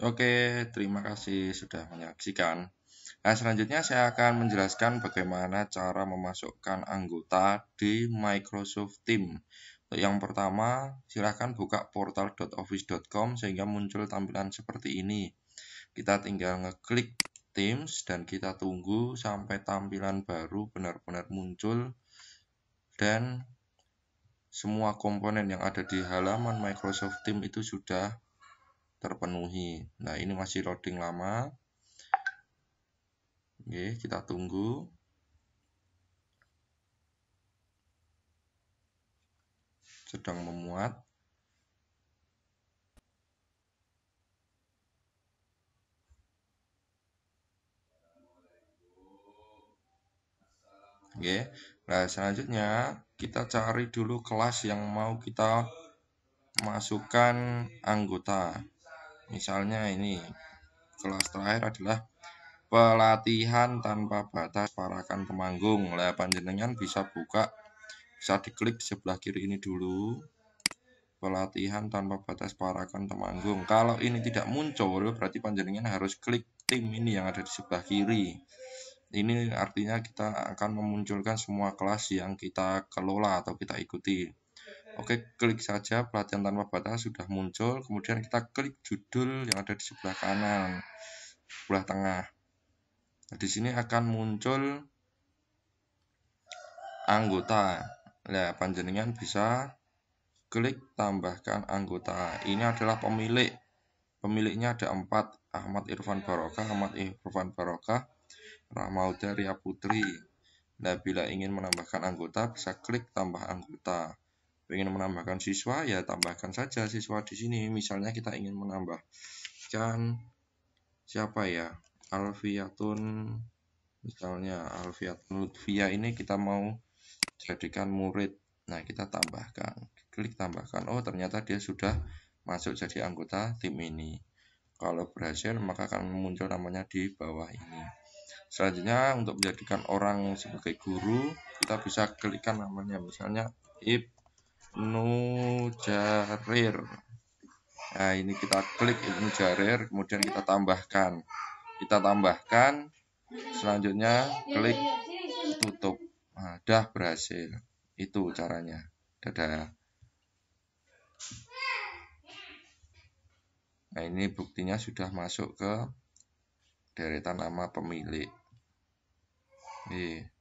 Oke, terima kasih sudah menyaksikan. Nah, selanjutnya saya akan menjelaskan bagaimana cara memasukkan anggota di Microsoft Team. Yang pertama, silakan buka portal.office.com sehingga muncul tampilan seperti ini. Kita tinggal ngeklik Teams dan kita tunggu sampai tampilan baru benar-benar muncul dan semua komponen yang ada di halaman Microsoft Teams itu sudah terpenuhi. Nah, ini masih loading lama. Oke, kita tunggu. Sedang memuat. Oke. Nah, selanjutnya kita cari dulu kelas yang mau kita masukkan anggota. Misalnya ini kelas terakhir adalah pelatihan tanpa batas parakan pemanggung. lah panjenengan bisa buka bisa diklik sebelah kiri ini dulu pelatihan tanpa batas parakan temanggung kalau ini tidak muncul berarti panjenengan harus klik tim ini yang ada di sebelah kiri ini artinya kita akan memunculkan semua kelas yang kita kelola atau kita ikuti Oke, klik saja pelatihan tanpa batas sudah muncul. Kemudian kita klik judul yang ada di sebelah kanan, sebelah tengah. Nah, di sini akan muncul anggota. Nah, panjenengan bisa klik tambahkan anggota. Ini adalah pemilik. Pemiliknya ada empat. Ahmad Irfan Barokah, Ahmad Irfan Barokah, Rahmauda Ria Putri. Nah, bila ingin menambahkan anggota, bisa klik tambah anggota ingin menambahkan siswa ya tambahkan saja siswa di sini misalnya kita ingin menambahkan siapa ya Alfiatun misalnya Alfiatun Lutfia ini kita mau jadikan murid nah kita tambahkan klik tambahkan oh ternyata dia sudah masuk jadi anggota tim ini kalau berhasil maka akan muncul namanya di bawah ini selanjutnya untuk menjadikan orang sebagai guru kita bisa klikkan namanya misalnya Ip Ibnu Jarir. Nah, ini kita klik Ibnu Jarir, kemudian kita tambahkan. Kita tambahkan, selanjutnya klik tutup. Nah, dah berhasil. Itu caranya. Dadah. Nah, ini buktinya sudah masuk ke deretan nama pemilik. Nih.